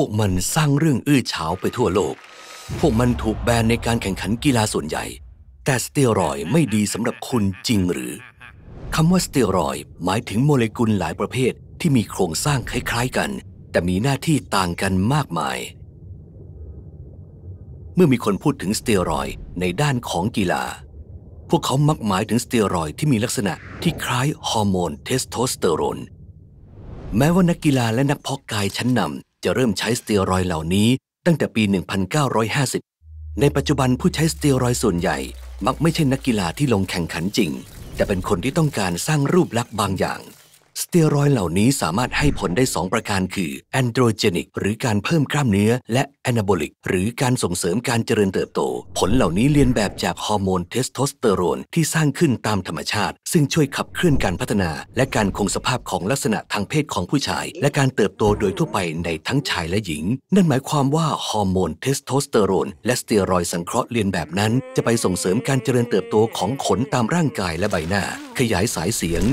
วกมันสร้างเรื่องอื้อฉาไปทั่วโลก พวกมันถูกแบนในการแข่งขันกีฬาส่วนใหญ่ แต่สเตียรอยไม่ดีสำหรับคุณจริงหรือ คำว่าสเตียรอยหมายถึงโมเลกุลหลายประเภทที่มีโครงสร้างคล้ายๆกัน แต่มีหน้าที่ต่างกันมากมาย เมื่อมีคนพูดถึงสเตียรอยในด้านของกีฬา พวกเขามักหมายถึงสเตียรอยที่มีลักษณะที่คล้ายฮอร์โมนเทสโทสเตอโรน แม้ว่านักกีฬาและนักเพาะกายชั้นนำจะเริ่มใช้สเตียรอยเหล่านี้ตั้งแต่ปี 1950 ในปัจจุบันผู้ใช้สเตียรอยส่วนใหญ่ มักไม่ใช่นักกีฬาที่ลงแข่งขันจริง แต่เป็นคนที่ต้องการสร้างรูปลักษณ์บางอย่างสเตียรอยเหล่านี้สามารถให้ผลได้ 2 ประการคือแอนโดรเจนิกหรือการเพิ่มกล้ามเนื้อ และแอนาโบลิก หรือการส่งเสริมการเจริญเติบโต ผลเหล่านี้เลียนแบบจากฮอร์โมนเทสโทสเตอโรนที่สร้างขึ้นตามธรรมชาติ ซึ่งช่วยขับเคลื่อนการพัฒนา และการคงสภาพของลักษณะทางเพศของผู้ชาย และการเติบโตโดยทั่วไปในทั้งชายและหญิง นั่นหมายความว่าฮอร์โมนเทสโทสเตอโรนและสเตียรอยสังเคราะห์เลียนแบบนั้น จะไปส่งเสริมการเจริญเติบโตของขนตามร่างกายและใบหน้า ขยายสายเสียง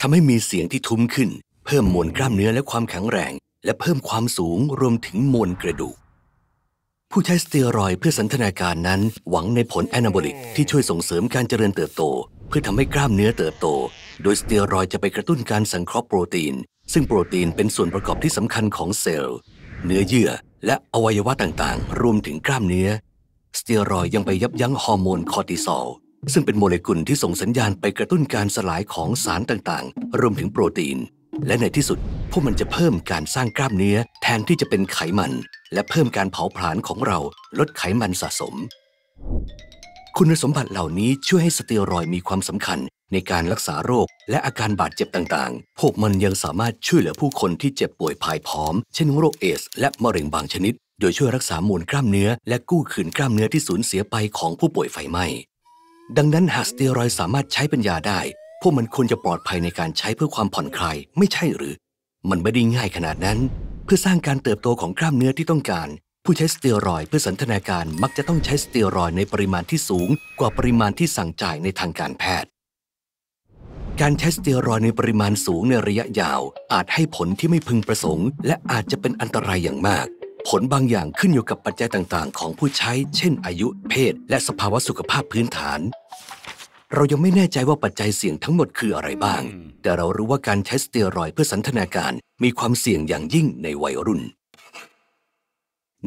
ทำให้มีเสียงที่ทุ้มขึ้น เพิ่มมวลกล้ามเนื้อและความแข็งแรง และเพิ่มความสูงรวมถึงมวลกระดูกผู้ใช้สเตียรอยเพื่อสันทนาการนั้น หวังในผลแอนาโบลิก ที่ช่วยส่งเสริมการเจริญเติบโต เพื่อทำให้กล้ามเนื้อเติบโต โดยสเตียรอยจะไปกระตุ้นการสังเคราะห์โปรตีน ซึ่งโปรตีนเป็นส่วนประกอบที่สำคัญของเซลล์ เนื้อเยื่อ และอวัยวะต่างๆ รวมถึงกล้ามเนื้อสเตียรอยยังไปยับยั้งฮอร์โมนคอร์ติซอลซึ่งเป็นโมเลกุลที่ส่งสัญญาณไปกระตุ้นการสลายของสารต่างๆ รวมถึงโปรตีน และในที่สุดพวกมันจะเพิ่มการสร้างกล้ามเนื้อแทนที่จะเป็นไขมัน และเพิ่มการเผาผลาญของเราลดไขมันสะสม คุณสมบัติเหล่านี้ช่วยให้สเตียรอยมีความสำคัญ ในการรักษาโรคและอาการบาดเจ็บต่างๆ พวกมันยังสามารถช่วยเหลือผู้คนที่เจ็บป่วยภายพร้อมเช่นโรคเอสและมะเร็งบางชนิด โดยช่วยรักษามวลกล้ามเนื้อ และกู้คืนกล้ามเนื้อที่สูญเสียไปของผู้ป่วยไฟไหม้ดังนั้น หากสเตียรอยสามารถใช้เป็นยาได้ พวกมันควรจะปลอดภัยในการใช้เพื่อความผ่อนคลาย ไม่ใช่หรือ มันไม่ได้ง่ายขนาดนั้น เพื่อสร้างการเติบโตของกล้ามเนื้อที่ต้องการ ผู้ใช้สเตียรอยเพื่อสันทนาการมักจะต้องใช้สเตียรอยในปริมาณที่สูง กว่าปริมาณที่สั่งจ่ายในทางการแพทย์ การใช้สเตียรอยในปริมาณสูงในระยะยาว อาจให้ผลที่ไม่พึงประสงค์ และอาจจะเป็นอันตรายอย่างมากผลบางอย่างขึ้นอยู่กับปัจจัยต่างๆ ของผู้ใช้ เช่นอายุ เพศ และสภาวะสุขภาพพื้นฐาน เรายังไม่แน่ใจว่าปัจจัยเสี่ยงทั้งหมดคืออะไรบ้าง แต่เรารู้ว่าการใช้สเตียรอยเพื่อสันทนาการมีความเสี่ยงอย่างยิ่งในวัยรุ่น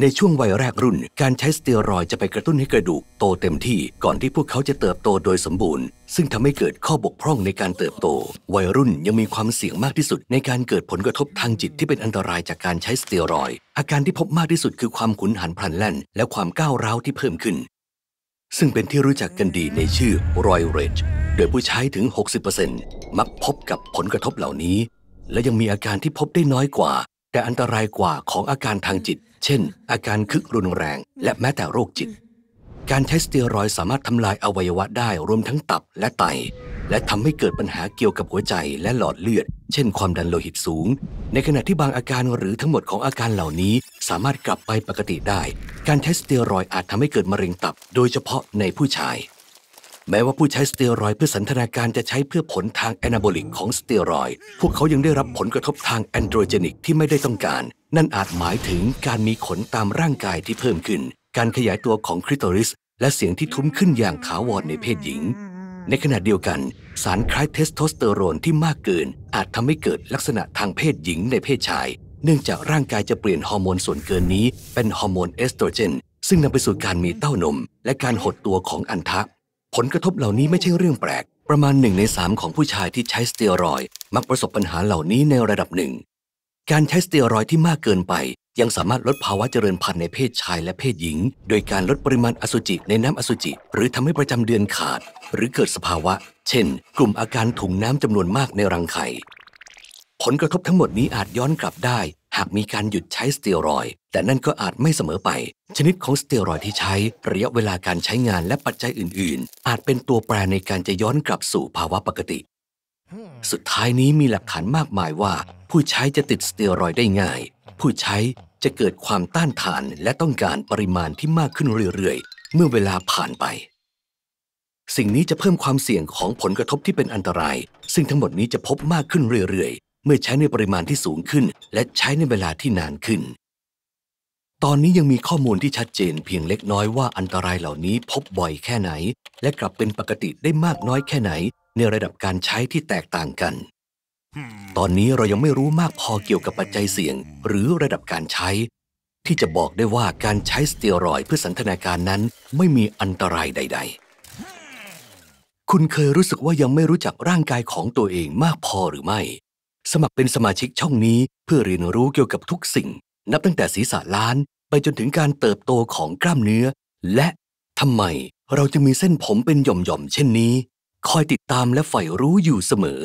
ในช่วงวัยแรกรุ่น การใช้สเตียรอยจะไปกระตุ้นให้กระดูกโตเต็มที่ ก่อนที่พวกเขาจะเติบโตโดยสมบูรณ์ซึ่งทำให้เกิดข้อบกพร่องในการเติบโต วัยรุ่นยังมีความเสี่ยงมากที่สุด ในการเกิดผลกระทบทางจิตที่เป็นอันตรายจากการใช้สเตียรอยอาการที่พบมากที่สุดคือความขุนหันพลันแล่น และความก้าวร้าวที่เพิ่มขึ้นซึ่งเป็นที่รู้จักกันดีในชื่อรอยเรจโดยผู้ใช้ถึง60%มักพบกับผลกระทบเหล่านี้ และยังมีอาการที่พบได้น้อยกว่าแต่อันตรายกว่าของอาการทางจิต เช่น อาการคึกรุนแรง และแม้แต่โรคจิต การใช้สเตียรอยสามารถทำลายอวัยวะได้รวมทั้งตับและไต และทำให้เกิดปัญหาเกี่ยวกับหัวใจและหลอดเลือด เช่น ความดันโลหิตสูง ในขณะที่บางอาการหรือทั้งหมดของอาการเหล่านี้สามารถกลับไปปกติได้ การใช้สเตียรอยอาจทำให้เกิดมะเร็งตับ โดยเฉพาะในผู้ชายแม้ว่าผู้ใช้สเตียรอยเพื่อสันทนาการจะใช้เพื่อผลทางแอนาโบลิกของสเตียรอยพวกเขายังได้รับผลกระทบทางแอนโดรเจนิกที่ไม่ได้ต้องการ นั่นอาจหมายถึงการมีขนตามร่างกายที่เพิ่มขึ้น การขยายตัวของคริโตริส และเสียงที่ทุ้มขึ้นอย่างถาวรในเพศหญิง ในขณะเดียวกัน สารคล้ายเทสโทสเตอโรนที่มากเกิน อาจทำให้เกิดลักษณะทางเพศหญิงในเพศชาย เนื่องจากร่างกายจะเปลี่ยนฮอร์โมนส่วนเกินนี้เป็นฮอร์โมนเอสโตรเจนซึ่งนำไปสู่การมีเต้านมและการหดตัวของอันทะผลกระทบเหล่านี้ไม่ใช่เรื่องแปลก ประมาณหนึ่งในสามของผู้ชายที่ใช้สเตียรอย มักประสบปัญหาเหล่านี้ในระดับหนึ่ง การใช้สเตียรอยที่มากเกินไป ยังสามารถลดภาวะเจริญพันธุ์ในเพศชายและเพศหญิง โดยการลดปริมาณอสุจิในน้ำอสุจิ หรือทำให้ประจำเดือนขาด หรือเกิดสภาวะ เช่น กลุ่มอาการถุงน้ำจำนวนมากในรังไข่ ผลกระทบทั้งหมดนี้อาจย้อนกลับได้ากมีการหยุดใช้สเตียรอยแต่นั่นก็อาจไม่เสมอไป ชนิดของสเตียรอยที่ใช้ระยะเวลาการใช้งานและปัจจัยอื่น ๆ อาจเป็นตัวแปรในการจะย้อนกลับสู่ภาวะปกติ สุดท้ายนี้มีหลักฐานมากมายว่า ผู้ใช้จะติดสเตียรอยได้ง่าย ผู้ใช้จะเกิดความต้านทานและต้องการปริมาณที่มากขึ้นเรื่อย ๆ เมื่อเวลาผ่านไป สิ่งนี้จะเพิ่มความเสี่ยงของผลกระทบที่เป็นอันตราย ซึ่งทั้งหมดนี้จะพบมากขึ้นเรื่อย ๆเมื่อใช้ในปริมาณที่สูงขึ้น และใช้ในเวลาที่นานขึ้น ตอนนี้ยังมีข้อมูลที่ชัดเจนเพียงเล็กน้อยว่าอันตรายเหล่านี้พบบ่อยแค่ไหน และกลับเป็นปกติได้มากน้อยแค่ไหนในระดับการใช้ที่แตกต่างกัน ตอนนี้เรายังไม่รู้มากพอเกี่ยวกับปัจจัยเสี่ยงหรือระดับการใช้ ที่จะบอกได้ว่าการใช้สเตียรอยเพื่อสันทนาการนั้นไม่มีอันตรายใด ๆ คุณเคยรู้สึกว่ายังไม่รู้จักร่างกายของตัวเองมากพอหรือไม่สมัครเป็นสมาชิกช่องนี้เพื่อเรียนรู้เกี่ยวกับทุกสิ่ง นับตั้งแต่ศีรษะล้านไปจนถึงการเติบโตของกล้ามเนื้อ และ ทำไม เราจะมีเส้นผมเป็นหย่อมๆเช่นนี้ คอยติดตามและใฝ่รู้อยู่เสมอ